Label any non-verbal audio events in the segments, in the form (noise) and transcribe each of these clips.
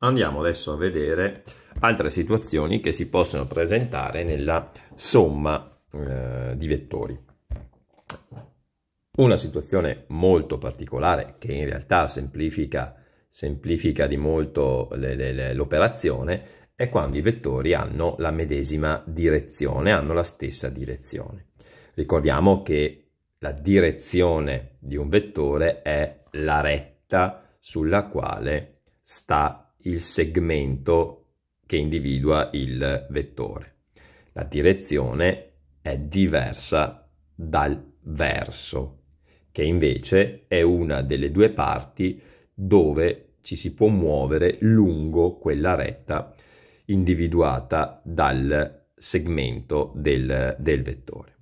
Andiamo adesso a vedere altre situazioni che si possono presentare nella somma eh, di vettori. Una situazione molto particolare che in realtà semplifica, semplifica di molto l'operazione è quando i vettori hanno la medesima direzione, hanno la stessa direzione. Ricordiamo che la direzione di un vettore è la retta sulla quale sta il segmento che individua il vettore. La direzione è diversa dal verso, che invece è una delle due parti dove ci si può muovere lungo quella retta individuata dal segmento del, del vettore.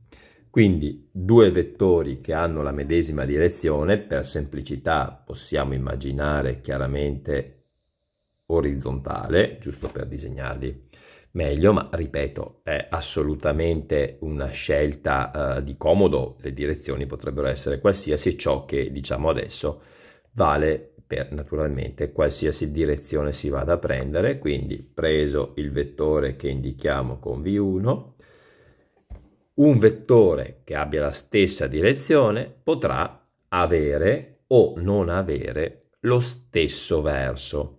Quindi due vettori che hanno la medesima direzione, per semplicità possiamo immaginare chiaramente orizzontale, giusto per disegnarli meglio, ma ripeto, è assolutamente una scelta eh, di comodo, le direzioni potrebbero essere qualsiasi, ciò che diciamo adesso vale per naturalmente qualsiasi direzione si vada a prendere, quindi preso il vettore che indichiamo con V1, un vettore che abbia la stessa direzione potrà avere o non avere lo stesso verso.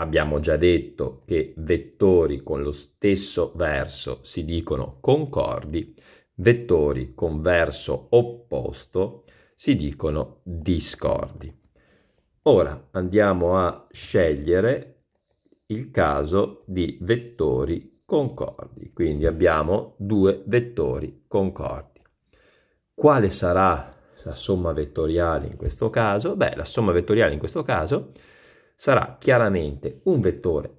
Abbiamo già detto che vettori con lo stesso verso si dicono concordi, vettori con verso opposto si dicono discordi. Ora andiamo a scegliere il caso di vettori concordi, quindi abbiamo due vettori concordi. Quale sarà la somma vettoriale in questo caso? Beh, la somma vettoriale in questo caso è sarà chiaramente un vettore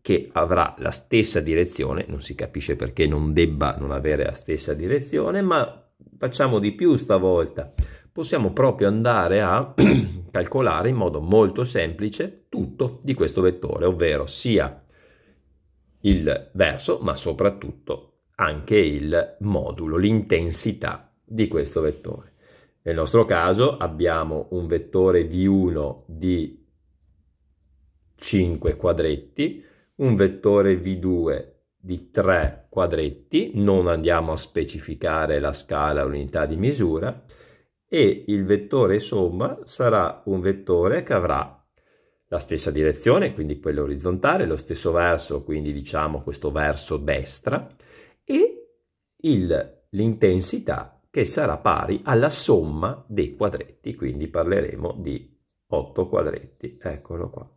che avrà la stessa direzione, non si capisce perché non debba non avere la stessa direzione, ma facciamo di più stavolta. Possiamo proprio andare a (clears throat) calcolare in modo molto semplice tutto di questo vettore, ovvero sia il verso, ma soprattutto anche il modulo, l'intensità di questo vettore. Nel nostro caso abbiamo un vettore V1 di 5 quadretti, un vettore V2 di 3 quadretti, non andiamo a specificare la scala l'unità di misura, e il vettore somma sarà un vettore che avrà la stessa direzione, quindi quello orizzontale, lo stesso verso, quindi diciamo questo verso destra, e l'intensità che sarà pari alla somma dei quadretti, quindi parleremo di 8 quadretti, eccolo qua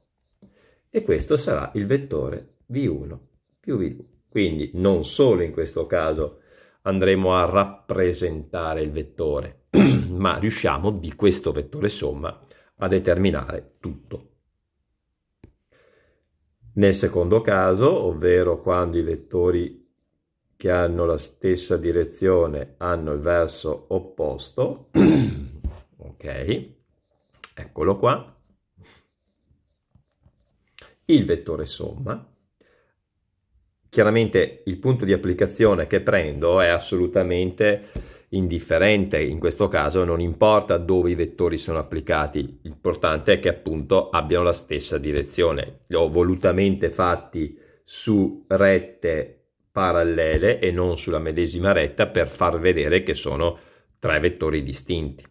e questo sarà il vettore V1 più V2. Quindi non solo in questo caso andremo a rappresentare il vettore, (clears throat) ma riusciamo di questo vettore somma a determinare tutto. Nel secondo caso, ovvero quando i vettori che hanno la stessa direzione hanno il verso opposto, (clears throat) ok, eccolo qua, il vettore somma. Chiaramente il punto di applicazione che prendo è assolutamente indifferente, in questo caso non importa dove i vettori sono applicati, l'importante è che appunto abbiano la stessa direzione. Li ho volutamente fatti su rette parallele e non sulla medesima retta per far vedere che sono tre vettori distinti.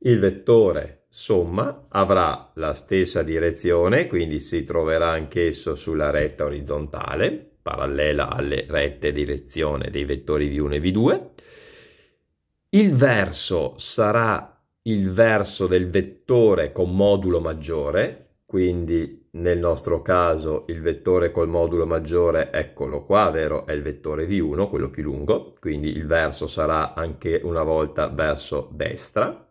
Il vettore somma avrà la stessa direzione, quindi si troverà anch'esso sulla retta orizzontale, parallela alle rette direzione dei vettori V1 e V2. Il verso sarà il verso del vettore con modulo maggiore, quindi nel nostro caso il vettore col modulo maggiore, eccolo qua, vero? È il vettore V1, quello più lungo, quindi il verso sarà anche una volta verso destra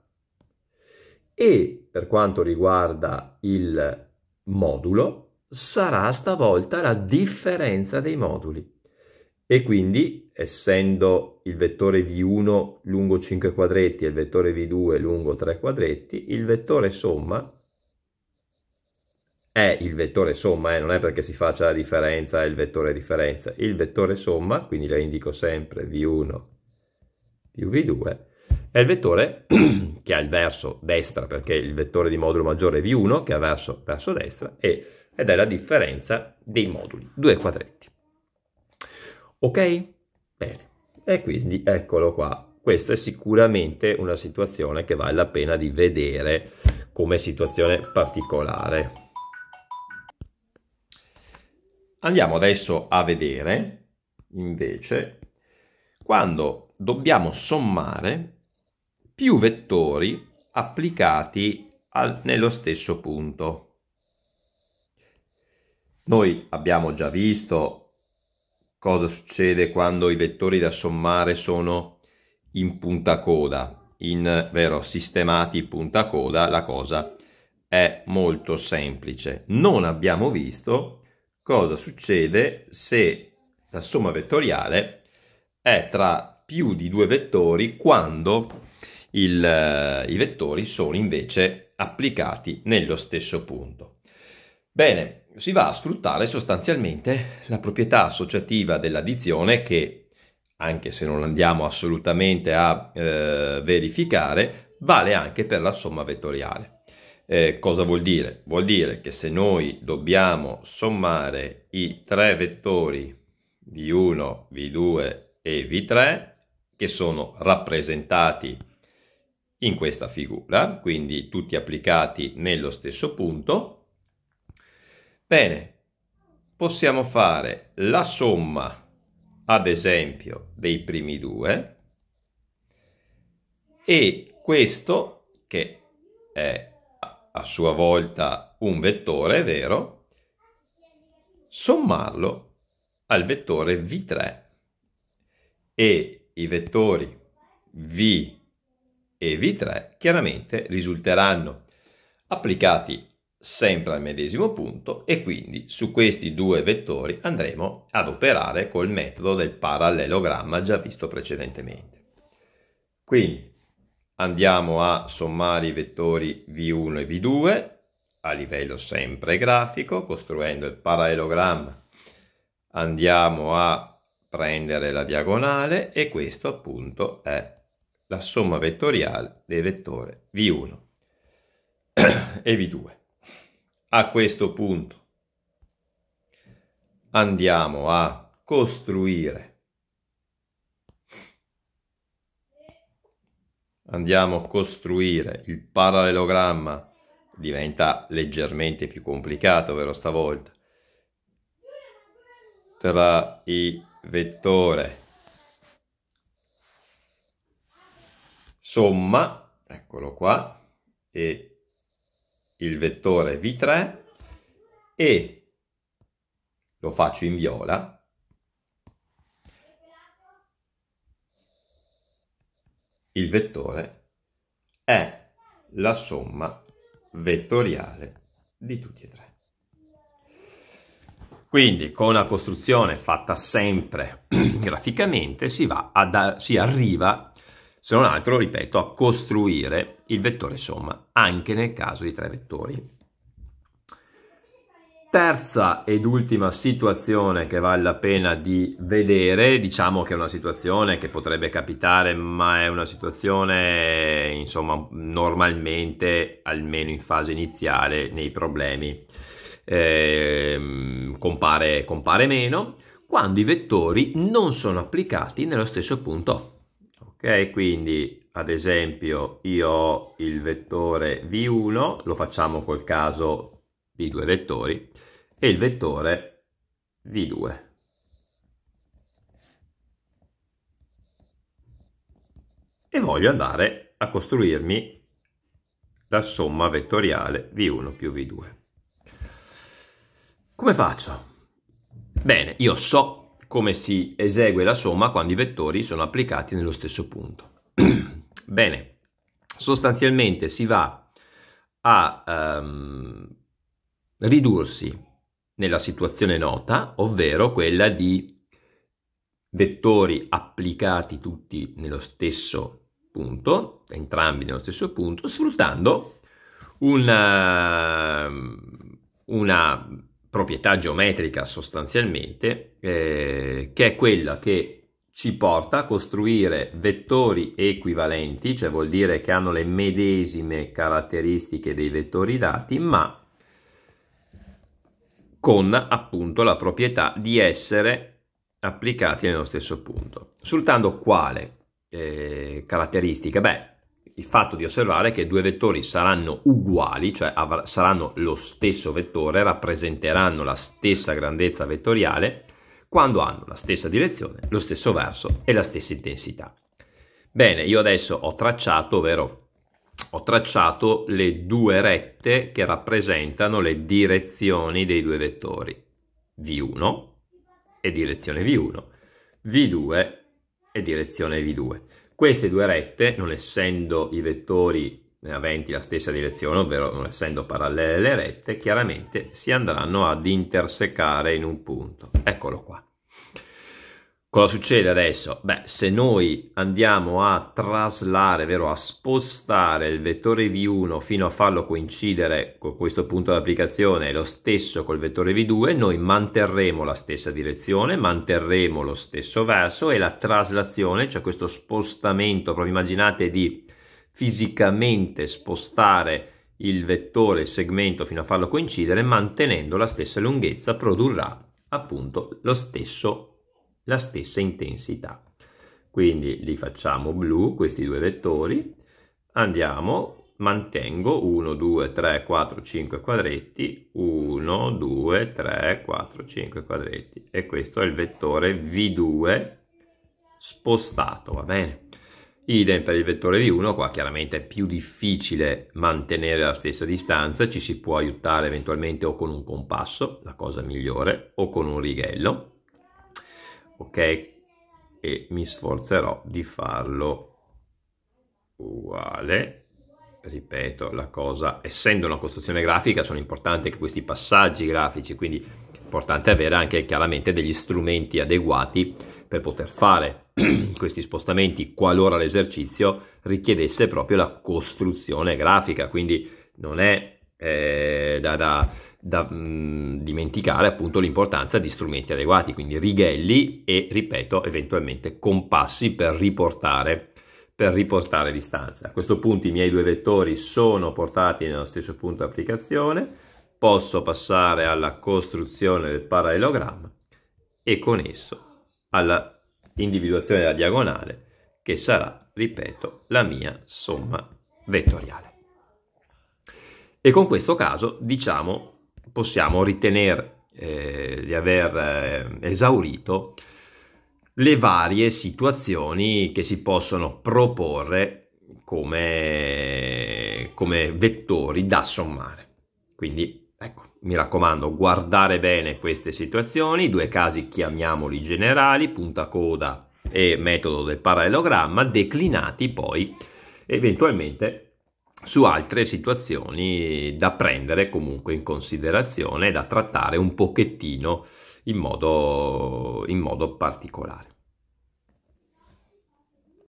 e per quanto riguarda il modulo sarà stavolta la differenza dei moduli e quindi essendo il vettore v1 lungo 5 quadretti e il vettore v2 lungo 3 quadretti il vettore somma è il vettore somma eh, non è perché si faccia la differenza è il vettore differenza il vettore somma quindi la indico sempre v1 più v2 è il vettore (clears throat) che ha il verso destra, perché il vettore di modulo maggiore è V1, che ha verso, verso destra, e, ed è la differenza dei moduli, due quadretti. Ok? Bene. E quindi eccolo qua. Questa è sicuramente una situazione che vale la pena di vedere come situazione particolare. Andiamo adesso a vedere, invece, quando dobbiamo sommare più vettori applicati al, nello stesso punto. Noi abbiamo già visto cosa succede quando i vettori da sommare sono in punta coda, in vero sistemati punta coda, la cosa è molto semplice. Non abbiamo visto cosa succede se la somma vettoriale è tra più di due vettori quando il, eh, i vettori sono invece applicati nello stesso punto. Bene, si va a sfruttare sostanzialmente la proprietà associativa dell'addizione che, anche se non andiamo assolutamente a eh, verificare, vale anche per la somma vettoriale. Eh, cosa vuol dire? Vuol dire che se noi dobbiamo sommare i tre vettori V1, V2 e V3, che sono rappresentati in questa figura, quindi tutti applicati nello stesso punto. Bene, possiamo fare la somma, ad esempio, dei primi due e questo, che è a sua volta un vettore, è vero, sommarlo al vettore V3 e i vettori V e V3 chiaramente risulteranno applicati sempre al medesimo punto e quindi su questi due vettori andremo ad operare col metodo del parallelogramma già visto precedentemente. Quindi andiamo a sommare i vettori V1 e V2 a livello sempre grafico costruendo il parallelogramma andiamo a prendere la diagonale e questo appunto è la somma vettoriale dei vettori V1 e V2. A questo punto andiamo a costruire andiamo a costruire il parallelogramma diventa leggermente più complicato vero stavolta tra i vettore somma, eccolo qua, e il vettore V3 e lo faccio in viola, il vettore è la somma vettoriale di tutti e tre. Quindi con una costruzione fatta sempre (clears throat) graficamente si, va ad, si arriva se non altro, ripeto, a costruire il vettore somma anche nel caso di tre vettori. Terza ed ultima situazione che vale la pena di vedere, diciamo che è una situazione che potrebbe capitare, ma è una situazione insomma normalmente, almeno in fase iniziale, nei problemi eh, compare, compare meno, quando i vettori non sono applicati nello stesso punto ok quindi ad esempio io ho il vettore v1 lo facciamo col caso di due vettori e il vettore v2 e voglio andare a costruirmi la somma vettoriale v1 più v2 come faccio? Bene, io so come si esegue la somma quando i vettori sono applicati nello stesso punto. (clears throat) Bene, sostanzialmente si va a ehm, ridursi nella situazione nota, ovvero quella di vettori applicati tutti nello stesso punto, entrambi nello stesso punto, sfruttando ehm, una, una proprietà geometrica sostanzialmente, eh, che è quella che ci porta a costruire vettori equivalenti, cioè vuol dire che hanno le medesime caratteristiche dei vettori dati, ma con appunto la proprietà di essere applicati nello stesso punto. Sultando quale eh, caratteristica? Beh, il fatto di osservare che due vettori saranno uguali, cioè av- saranno lo stesso vettore, rappresenteranno la stessa grandezza vettoriale, quando hanno la stessa direzione, lo stesso verso e la stessa intensità. Bene, io adesso ho tracciato, ovvero ho tracciato le due rette che rappresentano le direzioni dei due vettori, V1 e direzione V1, V2 e direzione V2. Queste due rette, non essendo i vettori aventi la stessa direzione, ovvero non essendo parallele le rette, chiaramente si andranno ad intersecare in un punto. Eccolo qua. Cosa succede adesso? Beh, se noi andiamo a traslare, vero, a spostare il vettore V1 fino a farlo coincidere con questo punto d'applicazione e lo stesso col vettore V2, noi manterremo la stessa direzione, manterremo lo stesso verso e la traslazione, cioè questo spostamento, proprio immaginate di fisicamente spostare il vettore, il segmento fino a farlo coincidere, mantenendo la stessa lunghezza, produrrà appunto lo stesso la stessa intensità. Quindi li facciamo blu questi due vettori, andiamo, mantengo 1, 2, 3, 4, 5 quadretti, 1, 2, 3, 4, 5 quadretti e questo è il vettore V2 spostato, va bene? Idem per il vettore V1, qua chiaramente è più difficile mantenere la stessa distanza, ci si può aiutare eventualmente o con un compasso, la cosa migliore, o con un righello, ok e mi sforzerò di farlo uguale ripeto la cosa essendo una costruzione grafica sono importanti anche questi passaggi grafici quindi è importante avere anche chiaramente degli strumenti adeguati per poter fare (clears throat) questi spostamenti qualora l'esercizio richiedesse proprio la costruzione grafica quindi non è eh, da, da da mh, dimenticare appunto l'importanza di strumenti adeguati, quindi righelli e ripeto eventualmente compassi per riportare, per riportare distanza. A questo punto i miei due vettori sono portati nello stesso punto di applicazione, posso passare alla costruzione del parallelogramma e con esso alla individuazione della diagonale che sarà, ripeto, la mia somma vettoriale. E con questo caso diciamo possiamo ritenere eh, di aver eh, esaurito le varie situazioni che si possono proporre come, come vettori da sommare. Quindi, ecco, mi raccomando, guardare bene queste situazioni, i due casi chiamiamoli generali, punta coda e metodo del parallelogramma, declinati poi eventualmente su altre situazioni da prendere comunque in considerazione da trattare un pochettino in modo, in modo particolare.